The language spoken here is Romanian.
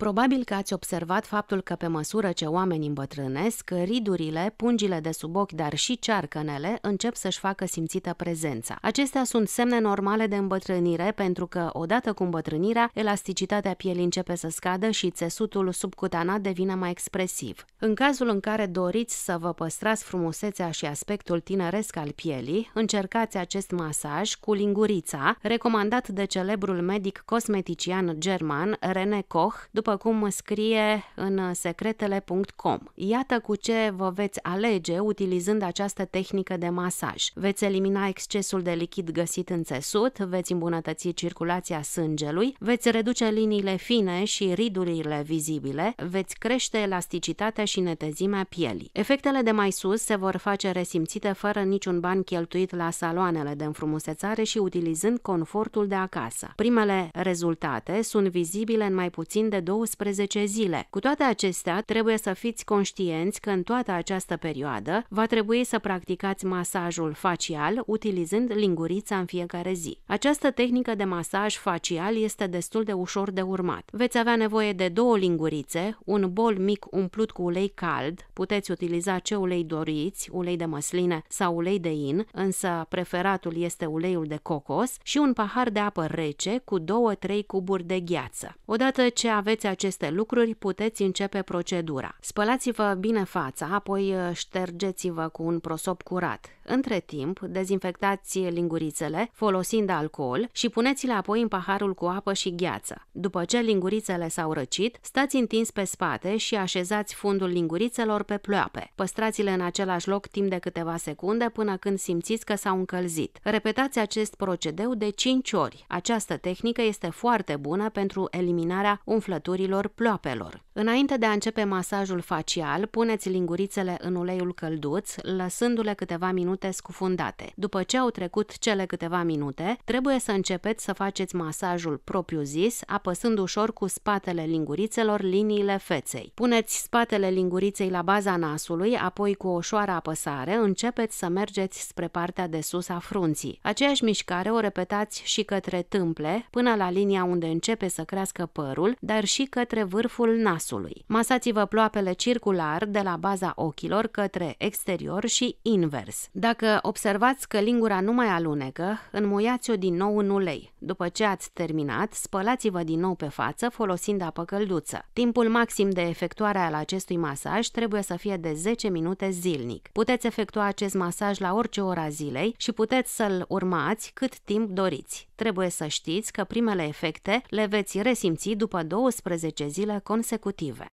Probabil că ați observat faptul că pe măsură ce oamenii îmbătrânesc, ridurile, pungile de sub ochi, dar și cearcănele încep să-și facă simțită prezența. Acestea sunt semne normale de îmbătrânire pentru că, odată cu îmbătrânirea, elasticitatea pielii începe să scadă și țesutul subcutanat devine mai expresiv. În cazul în care doriți să vă păstrați frumusețea și aspectul tineresc al pielii, încercați acest masaj cu lingurița, recomandat de celebrul medic cosmetician german René Koch, după după cum scrie în secretele.com. Iată cu ce vă veți alege utilizând această tehnică de masaj. Veți elimina excesul de lichid găsit în țesut, veți îmbunătăți circulația sângelui, veți reduce liniile fine și ridurile vizibile, veți crește elasticitatea și netezimea pielii. Efectele de mai sus se vor face resimțite fără niciun ban cheltuit la saloanele de înfrumusețare și utilizând confortul de acasă. Primele rezultate sunt vizibile în mai puțin de două 12 zile. Cu toate acestea, trebuie să fiți conștienți că în toată această perioadă va trebui să practicați masajul facial utilizând lingurița în fiecare zi. Această tehnică de masaj facial este destul de ușor de urmat. Veți avea nevoie de două lingurițe, un bol mic umplut cu ulei cald, puteți utiliza ce ulei doriți, ulei de măsline sau ulei de in, însă preferatul este uleiul de cocos și un pahar de apă rece cu 2-3 cuburi de gheață. Odată ce aveți aceste lucruri, puteți începe procedura. Spălați-vă bine fața, apoi uh, ștergeți-vă cu un prosop curat. Între timp, dezinfectați lingurițele folosind alcool și puneți-le apoi în paharul cu apă și gheață. După ce lingurițele s-au răcit, stați întins pe spate și așezați fundul lingurițelor pe ploape. Păstrați-le în același loc timp de câteva secunde până când simțiți că s-au încălzit. Repetați acest procedeu de 5 ori. Această tehnică este foarte bună pentru eliminarea umflăturii vânturilor ploapelor. Înainte de a începe masajul facial, puneți lingurițele în uleiul călduț, lăsându-le câteva minute scufundate. După ce au trecut cele câteva minute, trebuie să începeți să faceți masajul propriu-zis, apăsând ușor cu spatele lingurițelor liniile feței. Puneți spatele linguriței la baza nasului, apoi cu o ușoară apăsare începeți să mergeți spre partea de sus a frunții. Aceeași mișcare o repetați și către tâmple, până la linia unde începe să crească părul, dar și către vârful nasului nasului. Masați-vă ploapele circular de la baza ochilor către exterior și invers. Dacă observați că lingura nu mai alunecă, înmuiați-o din nou în ulei. După ce ați terminat, spălați-vă din nou pe față folosind apă călduță. Timpul maxim de efectuare al acestui masaj trebuie să fie de 10 minute zilnic. Puteți efectua acest masaj la orice ora zilei și puteți să-l urmați cât timp doriți. Trebuie să știți că primele efecte le veți resimți după 12 zile consecutive. executiva.